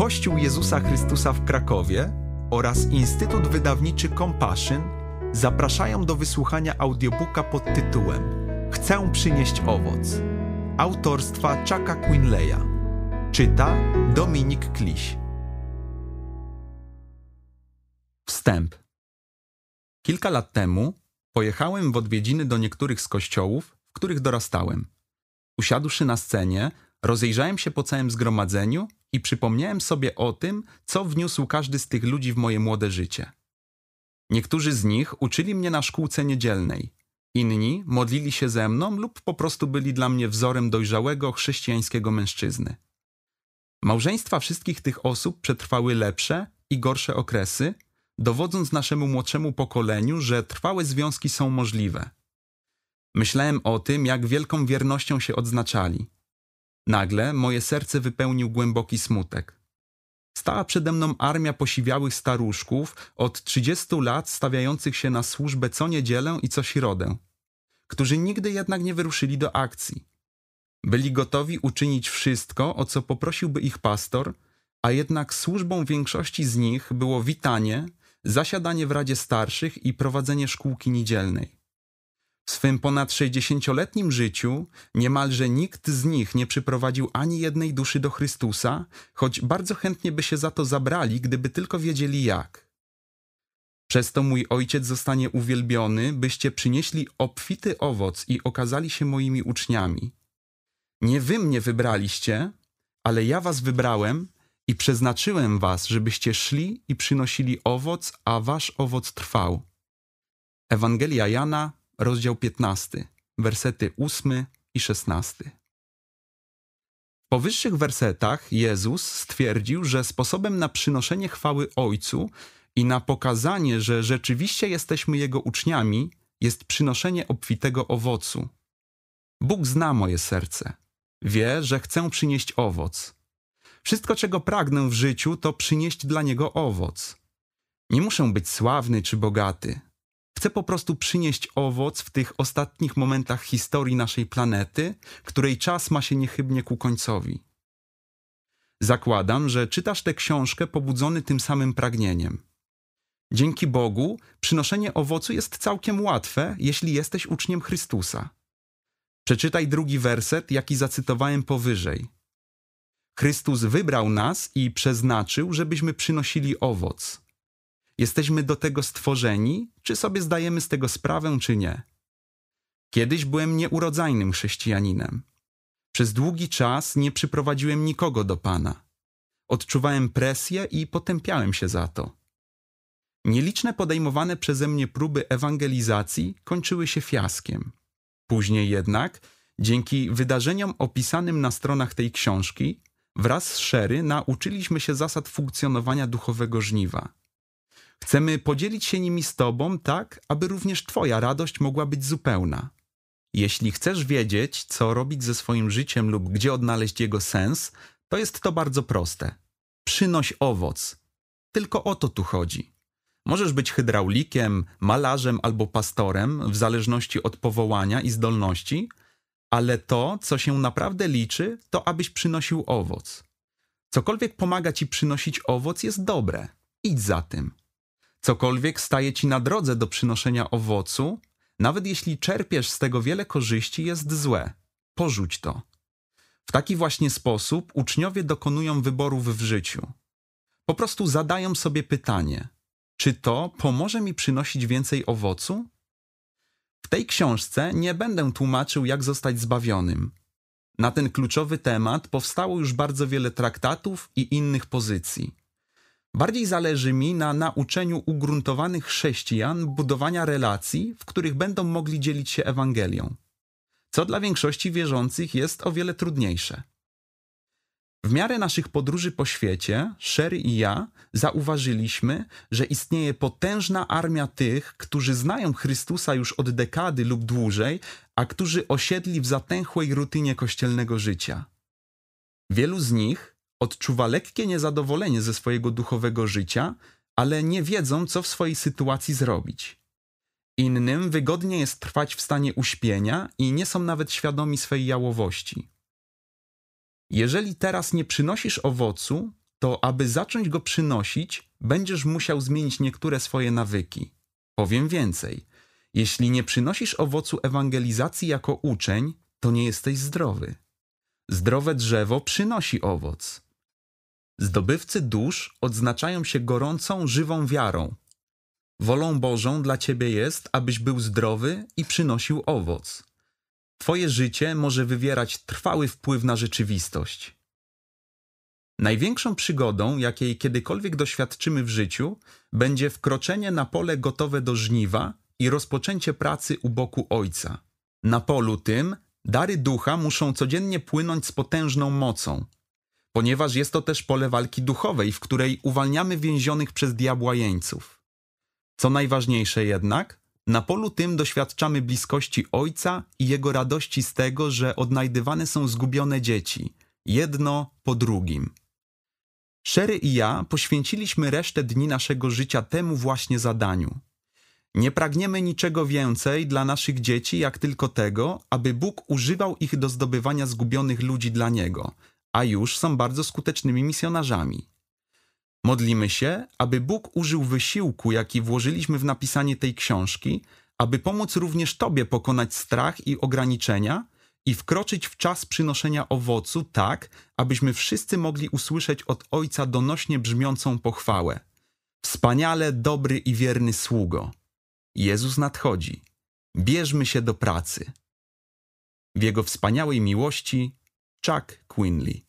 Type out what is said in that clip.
Kościół Jezusa Chrystusa w Krakowie oraz Instytut Wydawniczy Compassion zapraszają do wysłuchania audiobooka pod tytułem Chcę przynieść owoc autorstwa Chucka Quinleya. Czyta Dominik Kliś. Wstęp. Kilka lat temu pojechałem w odwiedziny do niektórych z kościołów, w których dorastałem. Usiadłszy na scenie, Rozejrzałem się po całym zgromadzeniu i przypomniałem sobie o tym, co wniósł każdy z tych ludzi w moje młode życie. Niektórzy z nich uczyli mnie na szkółce niedzielnej, inni modlili się ze mną lub po prostu byli dla mnie wzorem dojrzałego chrześcijańskiego mężczyzny. Małżeństwa wszystkich tych osób przetrwały lepsze i gorsze okresy, dowodząc naszemu młodszemu pokoleniu, że trwałe związki są możliwe. Myślałem o tym, jak wielką wiernością się odznaczali, Nagle moje serce wypełnił głęboki smutek. Stała przede mną armia posiwiałych staruszków od 30 lat stawiających się na służbę co niedzielę i co środę, którzy nigdy jednak nie wyruszyli do akcji. Byli gotowi uczynić wszystko, o co poprosiłby ich pastor, a jednak służbą większości z nich było witanie, zasiadanie w Radzie Starszych i prowadzenie szkółki niedzielnej. W swym ponad 60-letnim życiu niemalże nikt z nich nie przyprowadził ani jednej duszy do Chrystusa, choć bardzo chętnie by się za to zabrali, gdyby tylko wiedzieli jak. Przez to mój ojciec zostanie uwielbiony, byście przynieśli obfity owoc i okazali się moimi uczniami. Nie wy mnie wybraliście, ale ja was wybrałem i przeznaczyłem was, żebyście szli i przynosili owoc, a wasz owoc trwał. Ewangelia Jana rozdział 15, wersety 8 i 16. W powyższych wersetach Jezus stwierdził, że sposobem na przynoszenie chwały Ojcu i na pokazanie, że rzeczywiście jesteśmy Jego uczniami, jest przynoszenie obfitego owocu. Bóg zna moje serce. Wie, że chcę przynieść owoc. Wszystko, czego pragnę w życiu, to przynieść dla Niego owoc. Nie muszę być sławny czy bogaty. Chcę po prostu przynieść owoc w tych ostatnich momentach historii naszej planety, której czas ma się niechybnie ku końcowi. Zakładam, że czytasz tę książkę pobudzony tym samym pragnieniem. Dzięki Bogu, przynoszenie owocu jest całkiem łatwe, jeśli jesteś uczniem Chrystusa. Przeczytaj drugi werset, jaki zacytowałem powyżej. Chrystus wybrał nas i przeznaczył, żebyśmy przynosili owoc. Jesteśmy do tego stworzeni, czy sobie zdajemy z tego sprawę, czy nie. Kiedyś byłem nieurodzajnym chrześcijaninem. Przez długi czas nie przyprowadziłem nikogo do Pana. Odczuwałem presję i potępiałem się za to. Nieliczne podejmowane przeze mnie próby ewangelizacji kończyły się fiaskiem. Później jednak, dzięki wydarzeniom opisanym na stronach tej książki, wraz z Sherry nauczyliśmy się zasad funkcjonowania duchowego żniwa. Chcemy podzielić się nimi z Tobą, tak, aby również Twoja radość mogła być zupełna. Jeśli chcesz wiedzieć, co robić ze swoim życiem lub gdzie odnaleźć jego sens, to jest to bardzo proste. Przynoś owoc. Tylko o to tu chodzi. Możesz być hydraulikiem, malarzem albo pastorem, w zależności od powołania i zdolności, ale to, co się naprawdę liczy, to abyś przynosił owoc. Cokolwiek pomaga ci przynosić owoc, jest dobre. Idź za tym. Cokolwiek staje ci na drodze do przynoszenia owocu, nawet jeśli czerpiesz z tego wiele korzyści, jest złe. Porzuć to. W taki właśnie sposób uczniowie dokonują wyborów w życiu. Po prostu zadają sobie pytanie: czy to pomoże mi przynosić więcej owocu? W tej książce nie będę tłumaczył, jak zostać zbawionym. Na ten kluczowy temat powstało już bardzo wiele traktatów i innych pozycji. Bardziej zależy mi na nauczeniu ugruntowanych chrześcijan budowania relacji, w których będą mogli dzielić się Ewangelią, co dla większości wierzących jest o wiele trudniejsze. W miarę naszych podróży po świecie, Sherry i ja zauważyliśmy, że istnieje potężna armia tych, którzy znają Chrystusa już od dekady lub dłużej, a którzy osiedli w zatęchłej rutynie kościelnego życia. Wielu z nich Odczuwa lekkie niezadowolenie ze swojego duchowego życia, ale nie wiedzą, co w swojej sytuacji zrobić. Innym wygodnie jest trwać w stanie uśpienia i nie są nawet świadomi swej jałowości. Jeżeli teraz nie przynosisz owocu, to aby zacząć go przynosić, będziesz musiał zmienić niektóre swoje nawyki. Powiem więcej. Jeśli nie przynosisz owocu ewangelizacji jako uczeń, to nie jesteś zdrowy. Zdrowe drzewo przynosi owoc. Zdobywcy dusz odznaczają się gorącą, żywą wiarą. Wolą Bożą dla ciebie jest, abyś był zdrowy i przynosił owoc. Twoje życie może wywierać trwały wpływ na rzeczywistość. Największą przygodą, jakiej kiedykolwiek doświadczymy w życiu, będzie wkroczenie na pole gotowe do żniwa i rozpoczęcie pracy u boku Ojca. Na polu tym dary ducha muszą codziennie płynąć z potężną mocą, ponieważ jest to też pole walki duchowej, w której uwalniamy więzionych przez diabła jeńców. Co najważniejsze jednak, na polu tym doświadczamy bliskości Ojca i Jego radości z tego, że odnajdywane są zgubione dzieci, jedno po drugim. Sherry i ja poświęciliśmy resztę dni naszego życia temu właśnie zadaniu. Nie pragniemy niczego więcej dla naszych dzieci, jak tylko tego, aby Bóg używał ich do zdobywania zgubionych ludzi dla Niego, a już są bardzo skutecznymi misjonarzami. Modlimy się, aby Bóg użył wysiłku, jaki włożyliśmy w napisanie tej książki, aby pomóc również Tobie pokonać strach i ograniczenia i wkroczyć w czas przynoszenia owocu, tak abyśmy wszyscy mogli usłyszeć od Ojca donośnie brzmiącą pochwałę. Wspaniale, dobry i wierny sługo. Jezus nadchodzi. Bierzmy się do pracy. W Jego wspaniałej miłości Chuck Quinley.